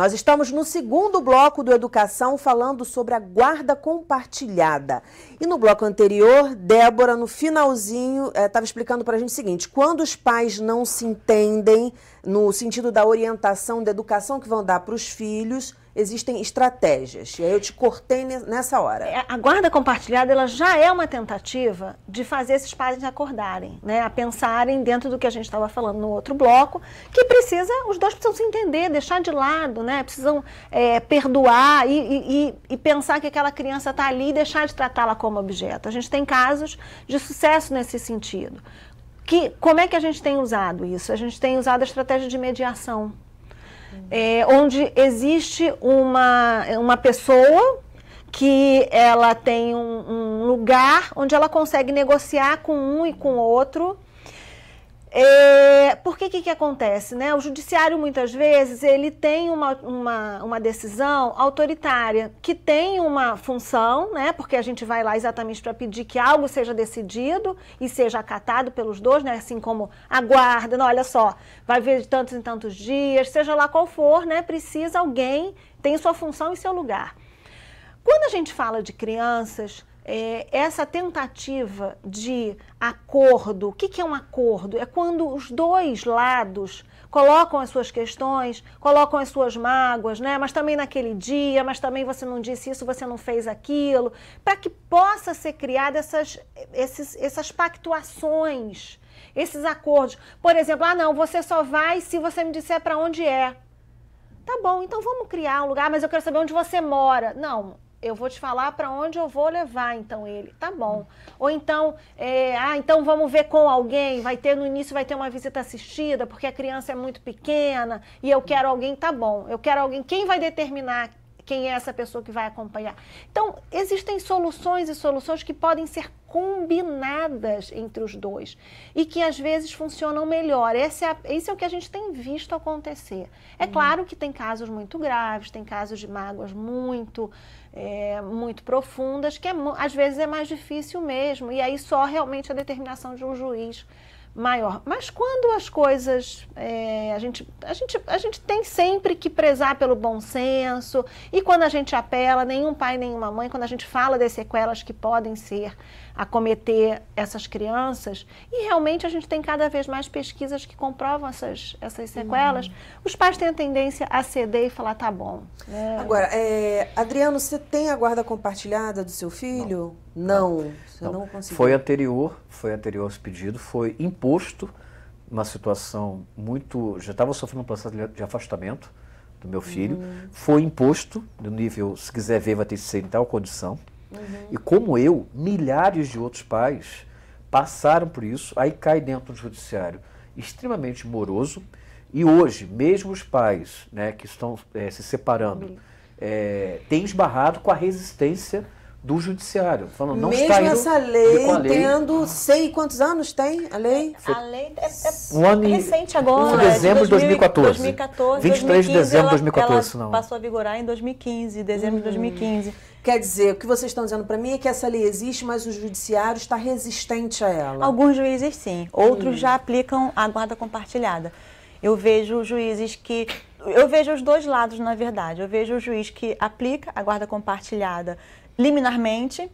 Nós estamos no segundo bloco do Educação falando sobre a guarda compartilhada. E no bloco anterior, Débora, no finalzinho, estava eh, é, explicando para a gente o seguinte: quando os pais não se entendem no sentido da orientação, da educação que vão dar para os filhos, existem estratégias. E aí eu te cortei nessa hora. É, a guarda compartilhada ela já é uma tentativa de fazer esses pais acordarem, né? a pensarem dentro do que a gente estava falando no outro bloco, que precisa, os dois precisam se entender, deixar de lado, né? precisam é, perdoar e, e, e, pensar que aquela criança está ali e deixar de tratá-la como objeto. A gente tem casos de sucesso nesse sentido. Que, como é que a gente tem usado isso? A gente tem usado a estratégia de mediação é, onde existe uma, uma pessoa que ela tem um, um lugar onde ela consegue negociar com um e com outro é, porque que, que, acontece? Né? O judiciário, muitas vezes, ele tem uma, uma, uma, decisão autoritária, que tem uma função, né? porque a gente vai lá exatamente para pedir que algo seja decidido e seja acatado pelos dois, né? assim como aguarda, não, olha só, vai ver de tantos em tantos dias, seja lá qual for, né? precisa alguém, tem sua função e seu lugar. Quando a gente fala de crianças, é, essa tentativa de acordo. O que, que é um acordo? É quando os dois lados colocam as suas questões, colocam as suas mágoas, né? Mas também naquele dia, mas também você não disse isso, você não fez aquilo, para que possa ser criada essas, esses, essas pactuações, esses acordos. Por exemplo, ah não, você só vai se você me disser para onde é. Tá bom, então vamos criar um lugar, ah, mas eu quero saber onde você mora. Não, eu vou te falar para onde eu vou levar, então ele, tá bom. Ou então, é, ah, então vamos ver com alguém, vai ter no início vai ter uma visita assistida, porque a criança é muito pequena e eu quero alguém, tá bom. Eu quero alguém, quem vai determinar quem é essa pessoa que vai acompanhar. Então, existem soluções e soluções que podem ser combinadas entre os dois e que às vezes funcionam melhor. Esse é, esse é o que a gente tem visto acontecer. É hum. claro que tem casos muito graves, tem casos de mágoas muito, é, muito profundas, que é, às vezes é mais difícil mesmo. E aí só realmente a determinação de um juiz maior. Mas quando as coisas. É, a, gente, a, gente, a gente tem sempre que prezar pelo bom senso, e quando a gente apela, nenhum pai, nenhuma mãe, quando a gente fala das sequelas que podem ser acometer essas crianças. E realmente a gente tem cada vez mais pesquisas que comprovam essas, essas sequelas. Uhum. Os pais têm a tendência a ceder e falar, tá bom. Né? Agora, é, Adriano, você tem a guarda compartilhada do seu filho? Não. Não, não. Você não, não conseguiu. Foi anterior, foi anterior ao pedido, foi imposto uma situação muito. Já estava sofrendo um processo de afastamento do meu filho. Uhum. Foi imposto, no nível, se quiser ver, vai ter que ser em tal condição. Uhum. E como eu, milhares de outros pais passaram por isso, aí cai dentro do judiciário extremamente moroso. E hoje, mesmo os pais né, que estão é, se separando é, têm esbarrado com a resistência do judiciário. Falando, não Mesmo está indo essa lei, lei tendo sei quantos anos tem a lei? Foi a lei é, é um ano recente agora. 1 dezembro de 2014. 2014 23 2015, de dezembro de 2014. Ela, ela não. passou a vigorar em 2015, dezembro uhum. de 2015. Quer dizer, o que vocês estão dizendo para mim é que essa lei existe, mas o judiciário está resistente a ela. Alguns juízes sim, outros hum. já aplicam a guarda compartilhada. Eu vejo juízes que eu vejo os dois lados, na verdade. Eu vejo o juiz que aplica a guarda compartilhada liminarmente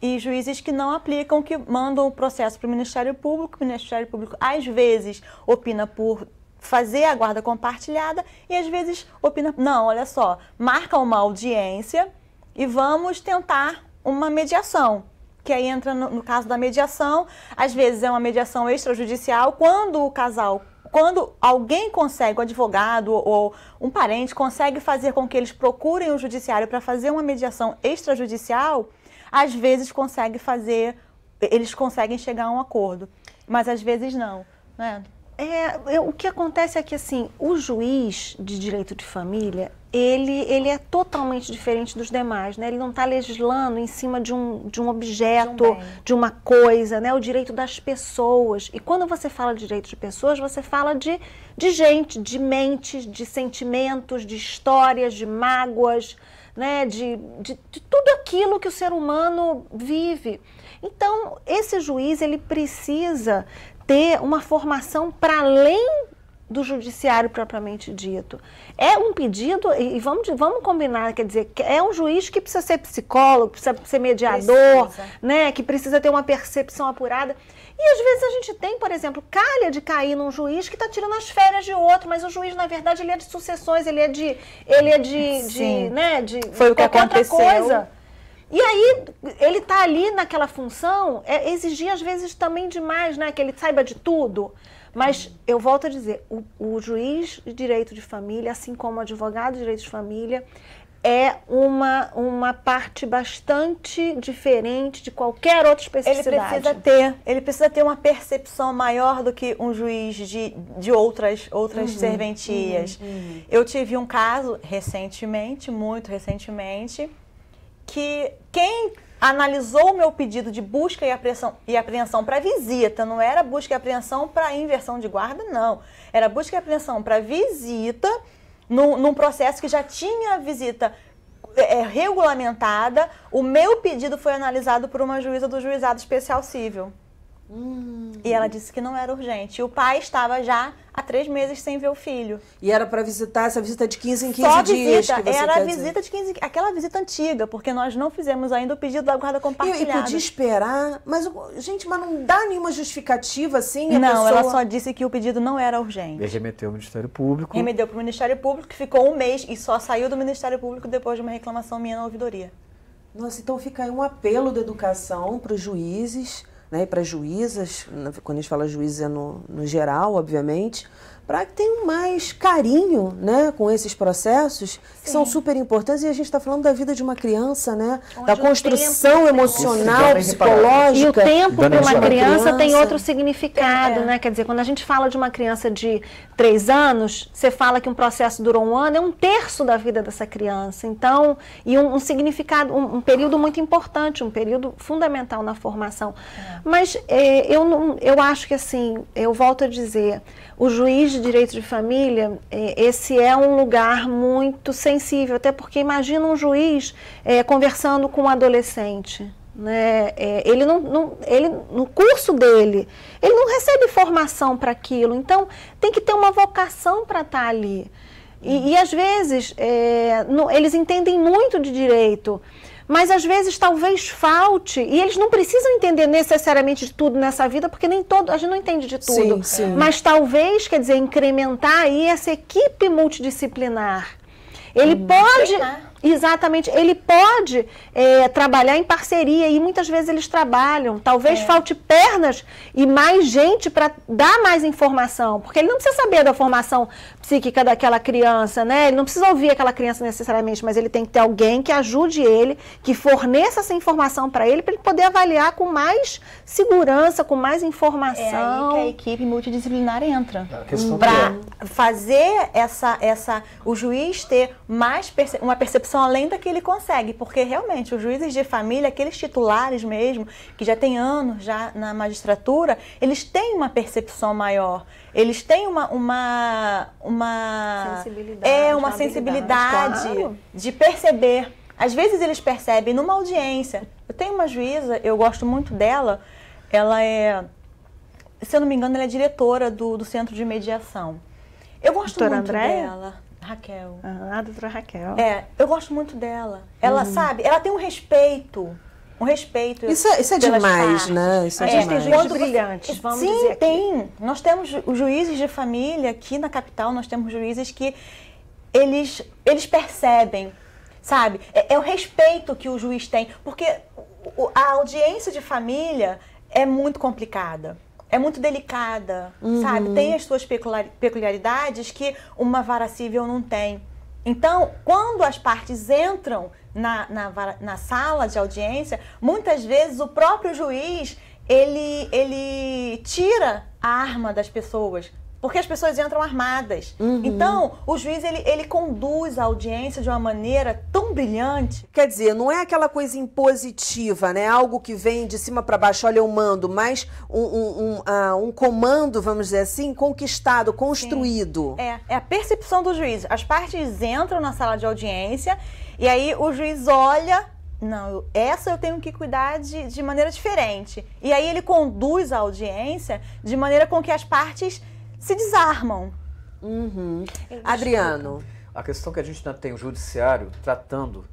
e juízes que não aplicam, que mandam o processo para o Ministério Público. O Ministério Público, às vezes, opina por fazer a guarda compartilhada e, às vezes, opina. Não, olha só, marca uma audiência e vamos tentar uma mediação. Que aí entra no, no caso da mediação, às vezes é uma mediação extrajudicial, quando o casal quando alguém consegue, um advogado ou um parente consegue fazer com que eles procurem o judiciário para fazer uma mediação extrajudicial, às vezes consegue fazer, eles conseguem chegar a um acordo, mas às vezes não, né? É, o que acontece é que assim, o juiz de direito de família, ele, ele é totalmente diferente dos demais, né? Ele não está legislando em cima de um, de um objeto, de, um de, uma coisa, né? O direito das pessoas. E quando você fala de direito de pessoas, você fala de, de gente, de mentes, de sentimentos, de histórias, de mágoas, né? De, de, de tudo aquilo que o ser humano vive. Então, esse juiz, ele precisa ter uma formação para além do judiciário propriamente dito. É um pedido, e vamos, vamos combinar, quer dizer, é um juiz que precisa ser psicólogo, precisa ser mediador, precisa. né? Que precisa ter uma percepção apurada. E às vezes a gente tem, por exemplo, calha de cair num juiz que está tirando as férias de outro, mas o juiz, na verdade, ele é de sucessões, ele é de. Ele é de. de né, de Foi o que aconteceu. coisa. E aí, ele está ali naquela função, é, exigir às vezes também demais, né? Que ele saiba de tudo. Mas eu volto a dizer, o, o juiz de direito de família, assim como o advogado de direito de família, é uma, uma parte bastante diferente de qualquer outra especificidade. Ele precisa ter, ele precisa ter uma percepção maior do que um juiz de, de outras, outras uhum, serventias. Uhum, uhum. Eu tive um caso recentemente, muito recentemente, que quem analisou o meu pedido de busca e apreensão, e apreensão para visita, não era busca e apreensão para inversão de guarda, não. Era busca e apreensão para visita num, num processo que já tinha visita é, é, regulamentada. O meu pedido foi analisado por uma juíza do Juizado Especial Civil. Hum. E ela disse que não era urgente. E o pai estava já há três meses sem ver o filho. E era para visitar essa visita de 15 em 15 Só dias. Visita, era a visita dizer. de 15 aquela visita antiga, porque nós não fizemos ainda o pedido da guarda compartilhada. E, e podia esperar, mas gente, mas não dá nenhuma justificativa assim. não, pessoa... ela só disse que o pedido não era urgente. E remeteu ao Ministério Público. Remeteu para o Ministério Público, que ficou um mês e só saiu do Ministério Público depois de uma reclamação minha na ouvidoria. Nossa, então fica aí um apelo da educação para os juízes né, para juízas, quando a gente fala juízes é no, no geral, obviamente, para que tenham mais carinho né, com esses processos, Sim. que são super importantes, e a gente está falando da vida de uma criança, né, da construção tempo, emocional, psicológica. E o tempo para uma criança, tem outro significado, é. né? Quer dizer, quando a gente fala de uma criança de três anos, você fala que um processo durou um ano, é um terço da vida dessa criança. Então, e um, um significado, um, um, período muito importante, um período fundamental na formação. É. Mas é, eu, não, eu acho que assim, eu volto a dizer, o juiz de direito de família, é, esse é um lugar muito sensível, até porque imagina um juiz é, conversando com um adolescente. Né? É, ele, não, não, ele no curso dele, ele não recebe formação para aquilo, então tem que ter uma vocação para estar tá ali. E, e às vezes é, eles entendem muito de direito, mas às vezes talvez falte. E eles não precisam entender necessariamente de tudo nessa vida, porque nem todo, a gente não entende de tudo. Sim, sim. Mas talvez, quer dizer, incrementar aí essa equipe multidisciplinar. Ele hum, pode treinar. Exatamente. Ele pode é, trabalhar em parceria e muitas vezes eles trabalham. Talvez é. falte pernas e mais gente para dar mais informação, porque ele não precisa saber da formação psíquica daquela criança, né? Ele não precisa ouvir aquela criança necessariamente, mas ele tem que ter alguém que ajude ele, que forneça essa informação para ele, para ele poder avaliar com mais segurança, com mais informação. É aí que a equipe multidisciplinar entra. É, para é. fazer essa, essa, o juiz ter mais perce uma percepção percepção além da que ele consegue, porque realmente os juízes de família, aqueles titulares mesmo, que já tem anos já na magistratura, eles têm uma percepção maior, eles têm uma uma uma sensibilidade, é uma sensibilidade claro. de perceber. Às vezes eles percebem numa audiência. Eu tenho uma juíza, eu gosto muito dela, ela é, se eu não me engano, ela é diretora do, do centro de mediação. Eu gosto Doutora muito Andréia? dela. Raquel. Ah, a doutora Raquel. É, eu gosto muito dela. Ela, uhum. sabe, ela tem um respeito. Um respeito. Isso, é, isso é demais, partes. né? Isso é, é demais. Tem juízes brilhantes, vamos Sim, dizer. Sim, tem. Nós temos juízes de família aqui na capital, nós temos juízes que eles, eles percebem, sabe? É, é o respeito que o juiz tem. Porque a audiência de família é muito complicada é muito delicada, uhum. sabe? Tem as suas peculiaridades que uma vara civil não tem. Então, quando as partes entram na, na, na sala de audiência, muitas vezes o próprio juiz ele, ele tira a arma das pessoas, porque as pessoas entram armadas. Uhum. Então, o juiz ele, ele conduz a audiência de uma maneira tão brilhante. Quer dizer, não é aquela coisa impositiva, né? Algo que vem de cima para baixo, olha, eu mando, mas um, um, um, uh, um, comando, vamos dizer assim, conquistado, construído. É, é a percepção do juiz. As partes entram na sala de audiência e aí o juiz olha não, essa eu tenho que cuidar de, de maneira diferente. E aí ele conduz a audiência de maneira com que as partes se desarmam. Uhum. Adriano. A questão que a gente ainda tem o judiciário tratando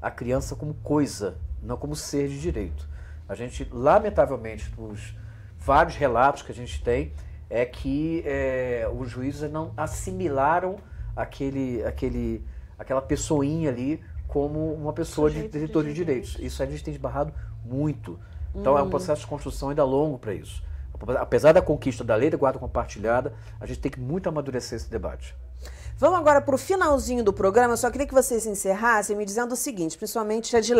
a criança como coisa, não como ser de direito. A gente, lamentavelmente, nos vários relatos que a gente tem, é que é, os juízes não assimilaram aquele, aquele, aquela pessoinha ali como uma pessoa de detentor de, de direitos. Isso a gente tem esbarrado muito. Então hum. é um uhum. processo de construção ainda longo para isso. Apesar da conquista da lei da guarda compartilhada, a gente tem que muito amadurecer esse debate. Vamos agora para o finalzinho do programa. Eu só queria que vocês encerrassem me dizendo o seguinte, principalmente a de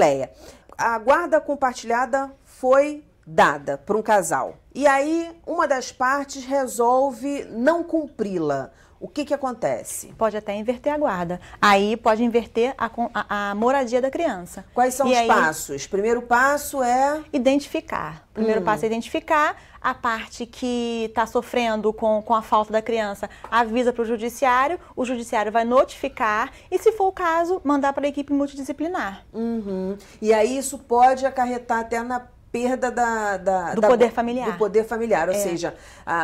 A guarda compartilhada foi dada para um casal. E aí uma das partes resolve não cumpri-la. O que, que acontece? Pode até inverter a guarda. Aí pode inverter a, a, a moradia da criança. Quais são e os aí, passos? Primeiro passo é. Identificar. Primeiro hum. passo é identificar a parte que está sofrendo com, com a falta da criança, avisa para o judiciário, o judiciário vai notificar e, se for o caso, mandar para a equipe multidisciplinar. Uhum. E aí isso pode acarretar até na perda da, da do da, poder familiar. Do poder familiar, ou é. seja,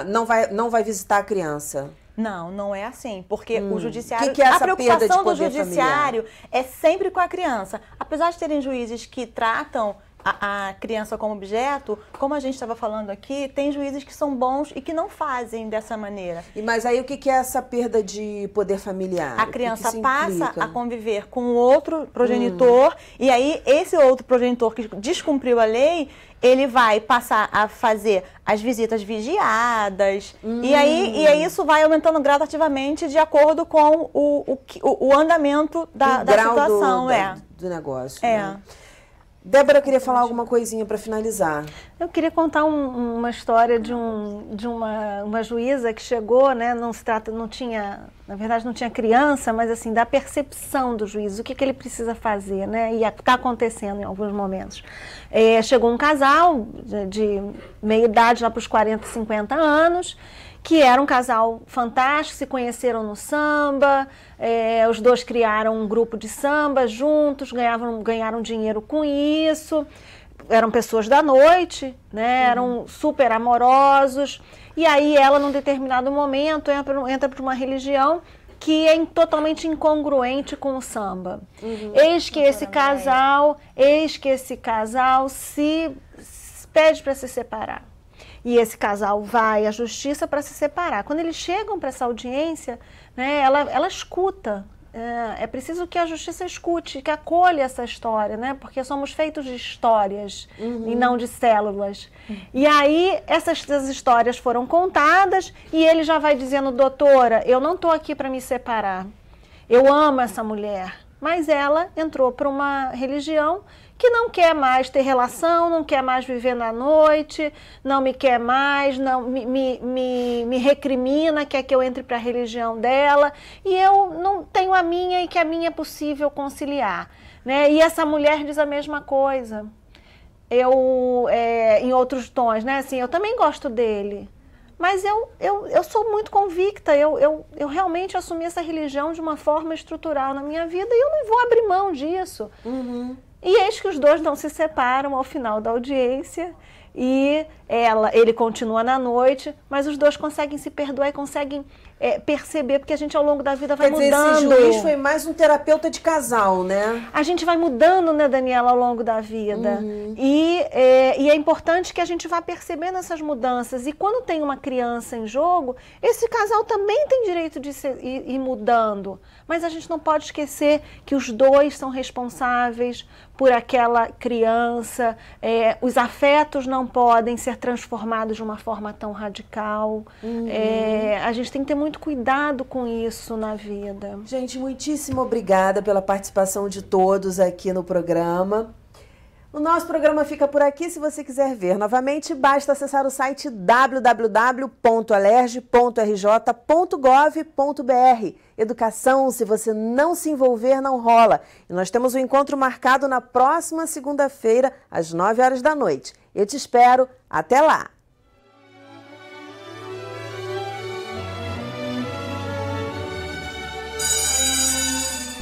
não, vai, não vai visitar a criança. Não, não é assim, porque hum. o judiciário, que que é a preocupação do judiciário familiar? é sempre com a criança. Apesar de terem juízes que tratam a, a criança como objeto, como a gente estava falando aqui, tem juízes que são bons e que não fazem dessa maneira. E mas aí o que, que é essa perda de poder familiar? A criança que que passa a conviver com outro progenitor hum. e aí esse outro progenitor que descumpriu a lei, ele vai passar a fazer as visitas vigiadas. Hum. E, aí, e aí hum. isso vai aumentando gradativamente de acordo com o, o, o andamento da, o da situação. Do, é. do negócio. É. Né? Débora, eu queria falar alguma coisinha para finalizar. Eu queria contar um, uma história de, um, de uma, uma, juíza que chegou, né? Não se trata, não tinha, na verdade, não tinha criança, mas assim da percepção do juiz, o que, que ele precisa fazer, né? E está acontecendo em alguns momentos. É, chegou um casal de, de meia idade, lá para os 40, 50 anos que era um casal fantástico, se conheceram no samba, é, os dois criaram um grupo de samba juntos, ganhavam, ganharam dinheiro com isso, eram pessoas da noite, né, uhum. eram super amorosos, e aí ela, num determinado momento, entra, para uma religião que é totalmente incongruente com o samba. Uhum. Eis que esse uhum. casal, eis que esse casal se, se pede para se separar. E esse casal vai à justiça para se separar. Quando eles chegam para essa audiência, né, ela, ela escuta. É, é, preciso que a justiça escute, que acolha essa história, né? Porque somos feitos de histórias uhum. e não de células. Uhum. E aí essas, essas histórias foram contadas e ele já vai dizendo, doutora, eu não estou aqui para me separar. Eu amo essa mulher, mas ela entrou para uma religião que não quer mais ter relação, não quer mais viver na noite, não me quer mais, não me, me, me, me recrimina, quer que eu entre para a religião dela e eu não tenho a minha e que a minha é possível conciliar. Né? E essa mulher diz a mesma coisa. Eu, é, em outros tons, né? Assim, eu também gosto dele mas eu, eu, eu sou muito convicta, eu, eu, eu realmente assumi essa religião de uma forma estrutural na minha vida e eu não vou abrir mão disso. Uhum. E eis que os dois não se separam ao final da audiência e ela, ele continua na noite, mas os dois conseguem se perdoar e conseguem é, perceber, porque a gente ao longo da vida vai Quer mudando. Dizer, esse juiz foi mais um terapeuta de casal, né? A gente vai mudando, né, Daniela, ao longo da vida. Uhum. E, é, e é importante que a gente vá percebendo essas mudanças. E quando tem uma criança em jogo, esse casal também tem direito de ser, ir, ir mudando. Mas a gente não pode esquecer que os dois são responsáveis por aquela criança, é, os afetos não podem ser transformados de uma forma tão radical. Uhum. É, a gente tem que ter muito muito cuidado com isso na vida. Gente, muitíssimo obrigada pela participação de todos aqui no programa. O nosso programa fica por aqui. Se você quiser ver novamente, basta acessar o site www.alerge.rj.gov.br. Educação, se você não se envolver, não rola. E nós temos um encontro marcado na próxima segunda-feira, às 9 horas da noite. Eu te espero. Até lá!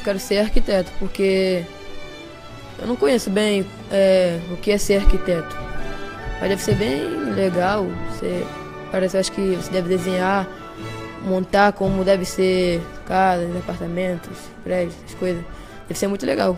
quero ser arquiteto, porque eu não conheço bem é, o que é ser arquiteto. Mas deve ser bem legal. Você, parece, acho que você deve desenhar, montar como deve ser casas, apartamentos, prédios, essas coisas. Deve ser muito legal.